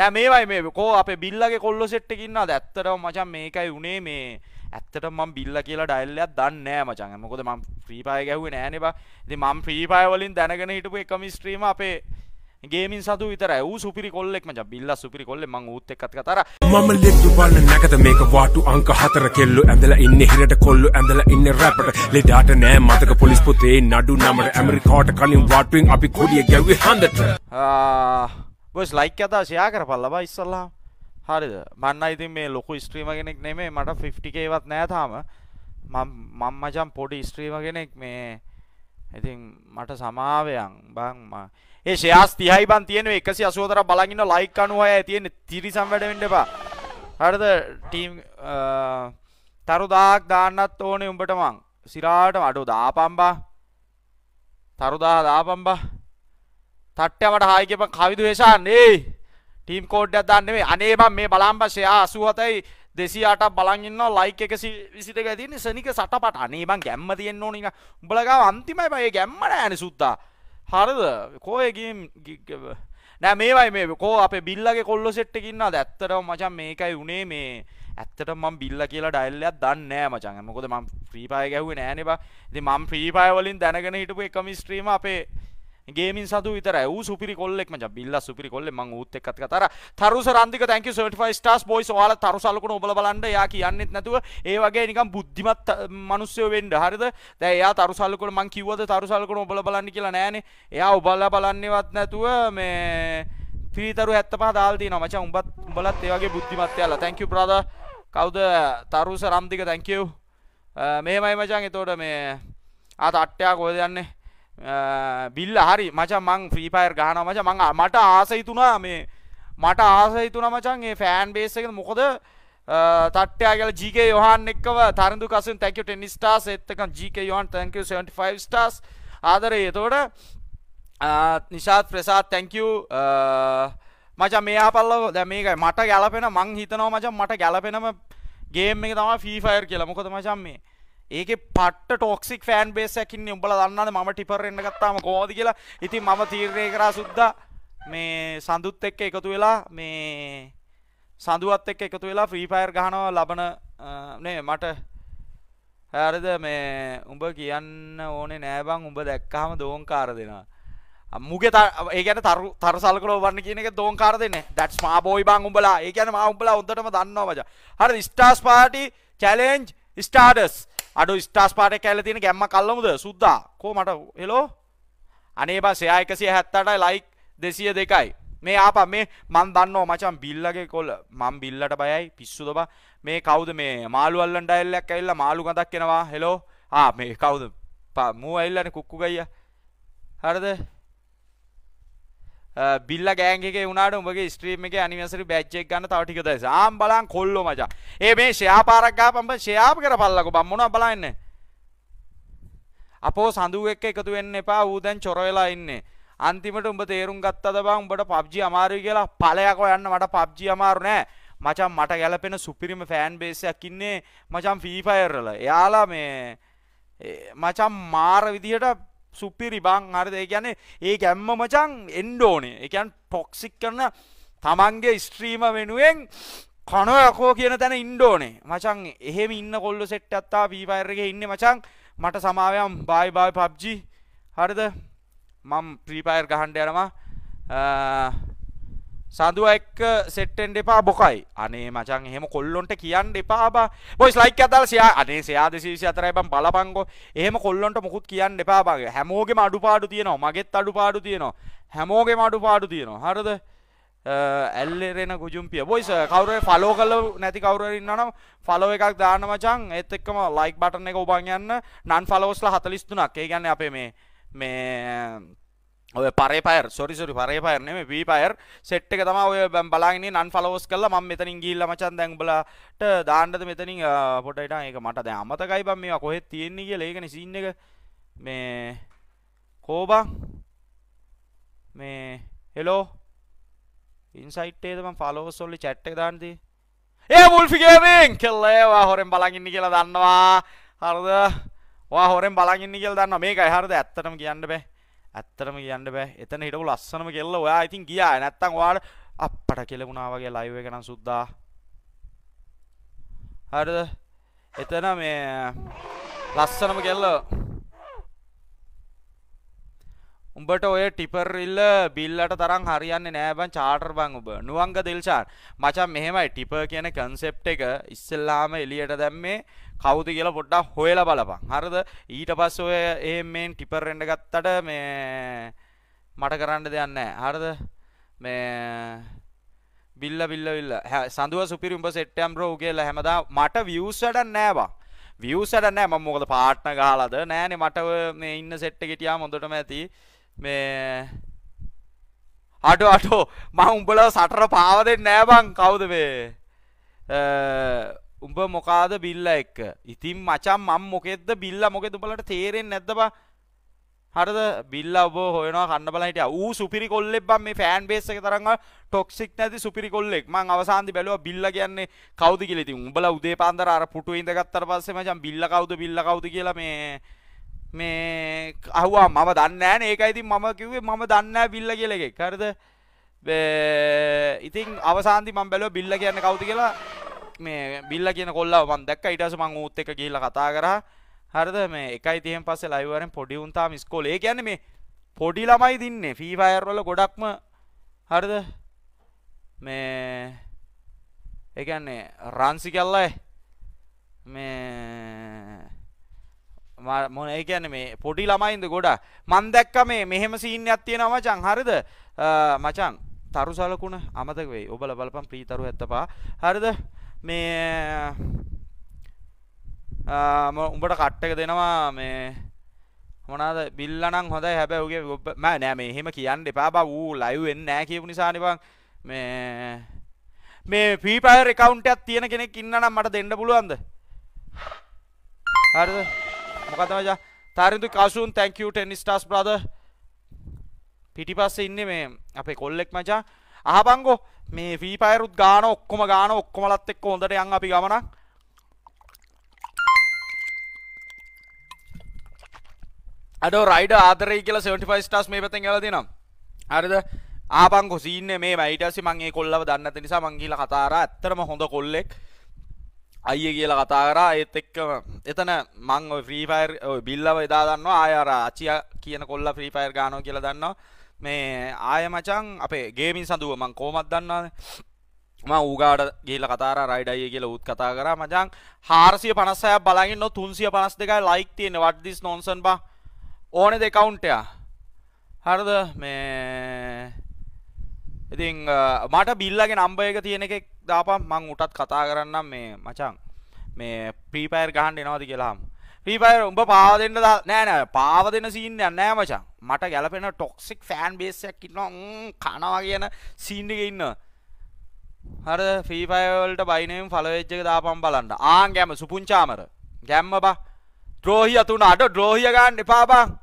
නෑ මේවයි මේ කෝ අප බිල්ලගේ කොල්ල සෙට්ටකින්න ඇත්තට මචන් මේකයි උනේ මේ ඇත්තට මම් බිල්ල කියලා ඩයිල්ලයක් දන්නෑ මචන් මොකද මම් ්‍රීපාය ගැහුව නෑනෙබා ති මම් ්‍රීපායවලින් දැනගෙන හිටපු එකම ස්ත්‍රීම අපේ ගේමින් සතු විතර වූ සුපිරි කොල්ලෙක් මච බිල්ල සුපිරි කොල්ල ම ූත් එකත් කතර මම ලෙක්තු බන්න නැකත මේක වාටු අංක හතර කෙල්ලු ඇඳල ඉන්න හිරට කොල්ලු ඇඳල ඉන්න රැපට ලෙඩාට නෑ මතක පොලිස් පොතේ නඩු නමට ඇමරිකාට කලින් වාටුවෙන් අපි කොඩිය ගැවි හන්දට ගොස් ලයික් අදා ෂයා කර පල්ලබ ඉස්සල්ලා හරිද මන්න ඉතින් මේ ලොකු ස්ත්‍රීම කෙනෙක් නෙමේ මට ෆිෆ්ටිකේවත් නෑතාම මං මචම් පොඩි ස්ත්‍රීම කෙනෙක් මේ ඉතින් මට සමාවයන් බංම ඒ ශයාස් තිහයි බන් තියෙන එකසි අසුවතර බලගන්න ලයික් අනුවය තියෙන තිරිසම් වැඩෙන්ට එපා හරද ටීම් තරුදාක් දාන්නත් ඕනේ උඹට මං සිරාට අඩු දාපම්බා තරුදා දාපම්බා තට්ටයමට හායි කියපන් කවිදු හේෂාන් ඒ ටීම් කෝඩ් එකක් දාන්න නෙමෙයි අනේ මම මේ බලන් පස්සේ ආ 87යි 208ක් බලන් ඉන්නවා ලයික් 122ක තියෙන සනික සටපට අනේ මං ගැම්ම තියෙන්න ඕනේ නිකන් උඹලා ගාව අන්තිමයි බය ඒ ගැම්ම නෑනේ සුද්දා හරිද කෝයේ ගේම් නෑ මේවයි මේ කෝ අප බිල්ලගේ කොල්ල සෙට්ටකින්න අද ඇත්තරව මචන් මේකයි උනේ මේ ඇත්තට මම් බිල්ල කියලා ඩයිල්ලයක් දන්නෑ මචන් මොකද මම් ප්‍රීපාය ගැහුවේ නෑනෙබ ඉති මම් ප්‍රීපාය වලින් දැනගෙන හිටපු එකම ස්ත්‍රීම අපේ ගේමින් සතු විතර ූ සුපි කොල්ලෙක් ම බිල්ල සුපි කොල්ල ම ූත් එකත් කතර තරුස රන්දික තැක ටයි ටස් බොයි වාල තරුසල්ලකුණ ඔබල බලන්න යා කියන්නෙත් නැතුව ඒවගේ නිකම් බුද්ධිමත් මනුස්්‍යය වෙන්ඩ හරිද දැයා තරුසල්ලකට මං කිවද තරුසල්කුණ ඔබල බලන්න කියලා නෑන එයා ඔබල්ල බලන්නවත් නැතුව මේ පිතරු ඇත්ත පහ දාල්දී නොමච උඹත් උඹලත් ඒවගේ බුද්ධිමත්යල තැංකු ප්‍රාද කවුද තරුස රම්දික තැංකව් මේමයි මචන් එතෝට මේ අත අට්ටයා කොහද යන්නේ බිල්ල හරි මචන් මං ෆ්‍රීපයර් ගහන මච මං මට ආසයිතුනා මේ මට ආසයිතුන මචන් ඒ ෆෑන් බේස් එක මොකොද තට්ටයාගල ජීක යොහන් එක්ව තරදු කසින් තැක ටෙනිස්ටාස් එත්තක ජීක යොන් තැක 75 ස්ටාස් ආදරේ එතෝට නිසාත් ප්‍රසාත් තැංකූ මච මේ පල්ලව දැ මේකයි මට ගැලපෙන මං හිතනව මචන් මට ගැලපෙනම ගේම් එක තම ෆීෆයර් කියලා මොකොද මචන් මේ ඒක පට ටෝක්සික් ෆෑන් බේසයකින් උඹල දන්නද ම ටිපරෙන්න්න ගත්තාම කෝද කියලා ඉතින් මම තීරණය කරා සුද්ද මේ සඳුත් එක්ක එකතු වෙලා මේ සඳුවත් එක්ක එකතු වෙලා ෆ්‍රීපයර් ගහනව ලබන නේ මට හරද මේ උඹ කියන්න ඕනේ නෑබං උඹ දැක්කහම දෝංකාර දෙනවා මුගේ ඒගන තරු තරසල්කල වන්න කියනක දෝංකාර දෙන දැට් මා බෝයි බං උඹලා ඒගන උඹලා උන්ටම දන්නවා මජ හර ස්ටාස් පාටි චලෙන්ජ් ස්ටාඩස් අඩු ස්ටාස් පාට කැල තියෙන ගැම්ම කල්ලමුද සුද්දා කෝ මට හෙලෝ අනේ බා සයා එකසිය හැත්තටයි ලයික් දෙසිය දෙකයි මේ ආප මේ මන් දන්නෝ මචන් බිල්ලගේ කොල් මං බිල්ලට බයයි පිස්සු දබ මේ කවුද මේ මාළු අල්ලන් ඩයිල්ලක් ඇල්ල මාළු ගඳක් කෙනවා හෙලෝ ආ මේ කවුද මූ ඇල්ලන කුක්කු ගයිය හරද බිල්ල ගෑන්ගේ වුණට උඹගේ ස්ත්‍රීම එක අනිවසරි බැච්චෙක් ගන්න තවටික දස ආම් බලන් කොල්ලො මචා ඒ මේ ශයාපාරක්ගා පම්බ ශයාප කර පල්ලක බම්මුණ බලන්න අපෝ සඳුව එක්ක එකතු වෙන්න එපා ඌදැන් චොරවෙලා ඉන්නේ අන්තිමට උඹ තේරුම් ගත්තද බා උඹට පබ්ජි අමාරු කියලා පලයක් ඔයන්න මට පබ්ජි අමාරු නෑ මචන් මට ගැලපෙන සුපිරිම ෆෑන් බේසයක් ඉන්නේ මචන් ෆීෆයරල එයාලා මේ මචන් මාර විදිහට සුපිරි බං හරිද ඒ කියන්නේ ඒ ගැම්ම මචං එන්න ඕනේ. ඒ කියන්නේ ටොක්සික් කරන තමන්ගේ ස්ට්‍රීම වෙනුවෙන් කනොයකෝ කියන තැන ඉන්න ඕනේ. මචං එහෙම ඉන්න කොල්ලෝ සෙට් එකක් තා වීවයර් එකේ ඉන්නේ මචං. මට සමාවයම් බයි බයි PUBG හරිද? මම ෆ්‍රී ෆයර් ගහන්න යනවා. සඳුව එක්ක සෙට්ටෙන්ට එපා බොකයි අනේ මචන් එහෙම කොල්ලොන්ට කියන්න එපාබ බොයිස් ලයික් අදල් සයා අනේ සයාද සිසි අතරයි බම් බලපංගෝ එහෙම කොල්ලොන්ට මුකුත් කියන්න එපාබගේ හැමෝගේ අඩු පාඩු තියනවා මගෙත් අඩු පාඩු තියනවා හැමෝගේ අඩු පාඩු තියනවා හරද ඇල්ලෙරෙන ගුජුම්පිය බොයිස කවරේ ෆලෝ කල නැති කවරන්න නම් ෆලෝ එකක් දාන්න මචන් එත් එක්කම ලයික් බටන එක ඔබන් යන්න නන් ෆලෝස්ල හතලිස්තුනක් ඒ ගන්න අපේ මේ මේ ඔය පරේ පයර් සොරි සොරි පරේ පයර් නෙමෙයි වී පයර් සෙට් එක තමයි ඔය බලාගෙන ඉන්නේ නන් ෆලෝවර්ස් කරලා මම මෙතනින් ගිහිල්ලා මචන් දැන් උඹලාට දාන්නද මෙතනින් පොඩ්ඩක් ඉතින් ඒක මට දැන් අමතකයි බම් මේවා කොහෙද තියෙන්නේ කියලා ඒකනේ සීන් එක මේ කෝබා මේ හෙලෝ ඉන්සයිට් එකේද මම ෆලෝවර්ස් වල chat එක දාන්න තියෙන්නේ ඒ වුල්ෆි ගේමින් කෙල්ලේවා හොරෙන් බලන් ඉන්නේ කියලා දන්නවා හරිද ඔයා හොරෙන් බලන් ඉන්නේ කියලා දන්නවා මේකයි හරිද ඇත්තටම කියන්න බෑ ඇත්තරම කියන්න බෑ එතන හිටපු ලස්සනම කෙල්ල ඔයා ඉතින් ගියා නැත්තම් ඔයාලට අප්පට කෙලුණා වගේ ලයිව් එක නම් සුද්දා හරිද එතන මේ ලස්සනම කෙල්ල උඹට ඔය ටිපර්රිල්ල බිල්ලට තරම් හරියන්න නෑබන් චාටර් බං උබ නුවංග දිල්ශාන් මචන් මෙහෙමයි ටිප කියන කන්සෙප් එක ඉස්සල්ලාම එලියට දැම්මේ කවුද කියලා පොඩ්ඩක් හොයලා බලපන් හරිද ඊට පස්ස ඔය ඒමෙන් ටිපර්රෙන්ඩ ගත්තට මේ මට කරන්න දෙයන්න හරිද මේ බිල්ල බිල්ල විල්ල සඳුව සුපිරි උඹ සෙට්ටම් රෝ කියලා හැමදා මට වියස් වැඩ නෑවා වියසට නෑ මම මොකද පාට්න ගහලද නෑනේ මට මේ ඉන්න සෙට්ට ගෙටියා මොඳටම ඇති මේ අටෝ අටෝ මං උඹලව සටර පාව දෙන්න නෑ බං කවුද මේ උඹ මොකාද බිල්ල එක්ක ඉතින් මචන් මං මොකෙද්ද බිල්ල මොකෙද උඹලට තේරෙන්නේ නැද්ද බං හරිද බිල්ල ඔබ හොයනවා කන්න බලන් හිටියා ඌ සුපිරි කොල්ලෙක් බං මේ ෆෑන් බේස් එක තරම් ටොක්සික් නැති සුපිරි කොල්ලෙක් මං අවසානදී බැලුවා බිල්ල කියන්නේ කවුද කියලා ඉතින් උඹලා උදේ පාන්දර අර පුටුවේ ඉඳගත්තට පස්සේ මචන් බිල්ල කවුද බිල්ල කවුද කියලා මේ මේ අහවා මම දන්න ඒක ඉතින් මම කිවේ මම දන්න බිල්ල කියලගේ කරද ඉතින් අවසාන්ති මං බැලව බිල්ල කියන්න කවති කියලා මේ බිල්ල කියන කොල්ලා මන් දැක්ක ඉටස මං ූත් එක කියල කතා කර හරද මේ එකයි තියෙන් පස්ස ලයිවරෙන් පොඩි උන්තා මිස්කෝල ඒ ගැන මේ පොඩි ළමයි දින්නේ ෆීෆයර්වල ගොඩක්ම හරද මේ එකන්නේ රන්සි කල්ලයි මේ මොන ඒ කියන්නේ මේ පොඩි ළමයින්ද ගොඩ මං දැක්ක මේ මෙහෙම සීන් එකක් තියෙනවා මචං හරිද මචං තරු සලකුණ අමතක වෙයි ඔබලා බලපන් ප්‍රීතරු ඇත්තපා හරිද මේ උඹට කට් එක දෙනවා මේ මොනවාද බිල්ලනම් හොඳයි හැබැයි ඔගේ මම නෑ මේ එහෙම කියන්න එපා බා ඌ ලයිව් වෙන්නේ නෑ කියපු නිසානේ බං මේ මේ ෆ්‍රී ෆයර් account එකක් තියෙන කෙනෙක් ඉන්නනම් මට දෙන්න පුළුවන්ද හරිද මොකද මචං තාරින්දු කාසුන් thank you tennis stars brother පිටිපස්සේ ඉන්නේ මේ අපේ කොල්ලෙක් මචං අහපංගෝ මේ ෆී පයරුත් ගාන ඔක්කොම ගාන ඔක්කොමලත් එක්ක හොඳට යන් අපි ගමනක් අඩ රයිඩ ආදරේ කියලා 75 stars මේ පැත්තෙන් ගලා දෙනවා හරිද ආපංගෝ සීන්නේ මේ මයිටසි මං ඒ කොල්ලව දන්නේ නැති නිසා මං ගිහලා කතා කරා ඇත්තටම හොඳ කොල්ලෙක් අයිය කියලා කතා කරා ඒත් එක්කම එතන මං ඔය ෆ්‍රීෆයිර් බිල්ලව එදා දන්නවා ආයර අචිය කියන කොල්ල ෆ්‍රීෆයිර් ගානෝ කියලා දන්නවා මේ ආය මචන් අපේ ගේමින් සඳුව මං කෝමත් දන්නවාද ම ඌගාට ගේල කතාර රයිඩයිය කියල උත් කතා කර මජං හාරසිය පනස්සය බලගන්න තුන්සිය පනස් දෙකයි ලයික් තියෙන වටදිස් නොන්සන් බා ඕන දෙකවුන්ටයා හරද මේ ඉතින් මට බිල්ලගේ නම්බ එක තියෙන එකෙක් දාපම් මං උටත් කතා කරන්නම් මේ මචං මේ ප්‍රීපයර් ගහන්ඩ එනවාද කියලාම් ප්‍රීපයර් උඹ පාවදෙන්න්න නෑනෑ පාව දෙන සිීන් යන්නෑ මචං මට ගැලපෙන ටොක්සික් ෆෑන් බේසයක් ඉන්නවා කනවා කියන සීන්ඩික ඉන්න හර ෆ්‍රීපයවලට බයිනම් ෆලවෙච්චක දාපම් බලන්න ආන් ගැම සුපුංචාමර ගැම්ම බා ද්‍රෝහි අතුන අඩ ද්‍රෝහිය ගන්න එපාබං